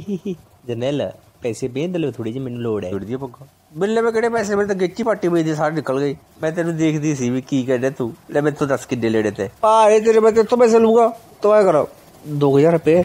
ਜਰਨੈਲ ਪੈਸੇ ਵੇਂਦ ਲੋ ਥੋੜੀ ਜਿਹੀ ਮੈਨੂੰ ਲੋੜ ਹੈ ਥੋੜੀ ਜਿਹੀ ਪੱਕਾ ਬਿੱਲੇ ਮੈਂ ਕਿਹੜੇ ਪੈਸੇ ਮੇਰੇ ਤਾਂ ਗਿੱਚੀ ਪਾਟੀ ਪਈ ਦੀ ਸਾਰੇ ਨਿਕਲ ਗਈ ਮੈਂ ਤੈਨੂੰ ਦੇਖਦੀ ਸੀ ਵੀ ਕੀ ਕਰਦਾ ਤੂੰ ਲੈ ਮੈਨੂੰ ਦੱਸ ਕਿੱਡੇ ਲੇੜੇ ਤੇ ਭਾਰੇ ਤੇਰੇ ਮੈਂ ਤੇਰੇ ਤੋਂ ਪੈਸੇ ਲੂਗਾ ਤੋ ਐ ਕਰੋ 2000 ਰੁਪਏ